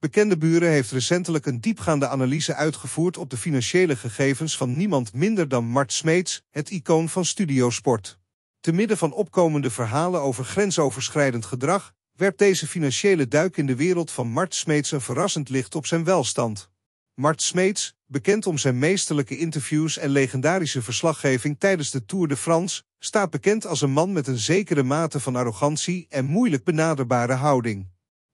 Bekende Buren heeft recentelijk een diepgaande analyse uitgevoerd op de financiële gegevens van niemand minder dan Mart Smeets, het icoon van Studiosport. Te midden van opkomende verhalen over grensoverschrijdend gedrag, werpt deze financiële duik in de wereld van Mart Smeets een verrassend licht op zijn welstand. Mart Smeets, bekend om zijn meesterlijke interviews en legendarische verslaggeving tijdens de Tour de France, staat bekend als een man met een zekere mate van arrogantie en moeilijk benaderbare houding.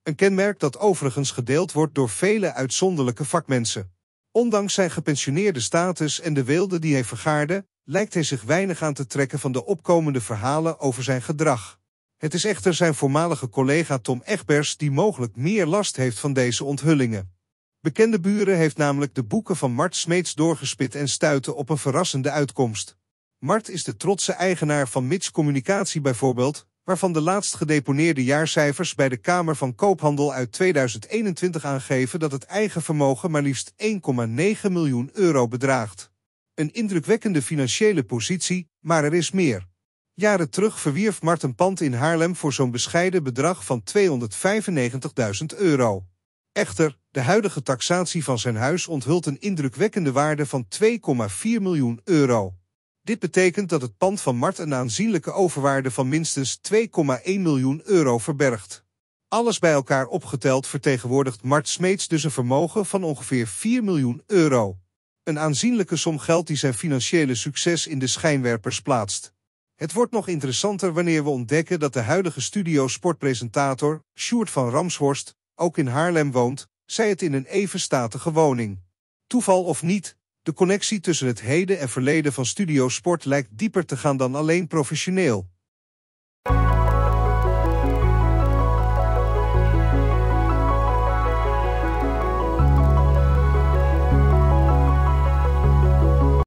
Een kenmerk dat overigens gedeeld wordt door vele uitzonderlijke vakmensen. Ondanks zijn gepensioneerde status en de weelde die hij vergaarde, lijkt hij zich weinig aan te trekken van de opkomende verhalen over zijn gedrag. Het is echter zijn voormalige collega Tom Egbers die mogelijk meer last heeft van deze onthullingen. Bekende Buren heeft namelijk de boeken van Mart Smeets doorgespit en stuiten op een verrassende uitkomst. Mart is de trotse eigenaar van Mits Communicatie bijvoorbeeld, waarvan de laatst gedeponeerde jaarcijfers bij de Kamer van Koophandel uit 2021 aangeven dat het eigen vermogen maar liefst 1,9 miljoen euro bedraagt. Een indrukwekkende financiële positie, maar er is meer. Jaren terug verwierf Martin Pant pand in Haarlem voor zo'n bescheiden bedrag van 295.000 euro. Echter, de huidige taxatie van zijn huis onthult een indrukwekkende waarde van 2,4 miljoen euro. Dit betekent dat het pand van Mart een aanzienlijke overwaarde van minstens 2,1 miljoen euro verbergt. Alles bij elkaar opgeteld vertegenwoordigt Mart Smeets dus een vermogen van ongeveer 4 miljoen euro. Een aanzienlijke som geld die zijn financiële succes in de schijnwerpers plaatst. Het wordt nog interessanter wanneer we ontdekken dat de huidige studio-sportpresentator, Sjoerd van Ramshorst, ook in Haarlem woont, zij het in een even statige woning. Toeval of niet, de connectie tussen het heden en verleden van Studio Sport lijkt dieper te gaan dan alleen professioneel.